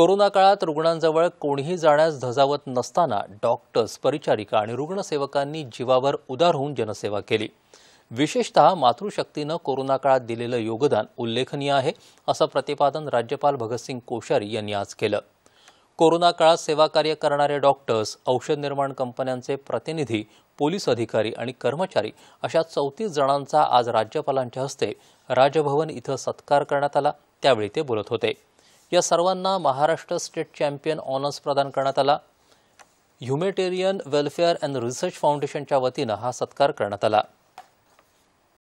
corona काळात रुग्णांजवळ कोणीही जाण्यास धजावत नसताना डॉक्टर्स परिचारिका आणि रुग्णसेवकांनी जीवावर उदार होऊन जनसेवा केली विशेषतः मातृशक्तीनं कोरोना काळात दिलेलं योगदान उल्लेखनीय आहे असं प्रतिपादन राज्यपाल भगतसिंग कोश्यारी यांनी आज केलं कोरोना काळात सेवाकार्य करणारे डॉक्टर्स औषध निर्माण कंपन्यांचे प्रतिनिधी पोलीस अधिकारी आणि कर्मचारी अशा चौतीस जणांचा आज राज्यपालांच्या हस्ते राजभवन इथं सत्कार करण्यात आला त्यावेळी ते बोलत होते या सर्वांना महाराष्ट्र स्टेट चॅम्पियन ऑनर्स प्रदान करण्यात आला ह्युमेटेरियन वेलफेअर अँड रिसर्च फाउंडेशनच्या वतीनं हा सत्कार करण्यात आला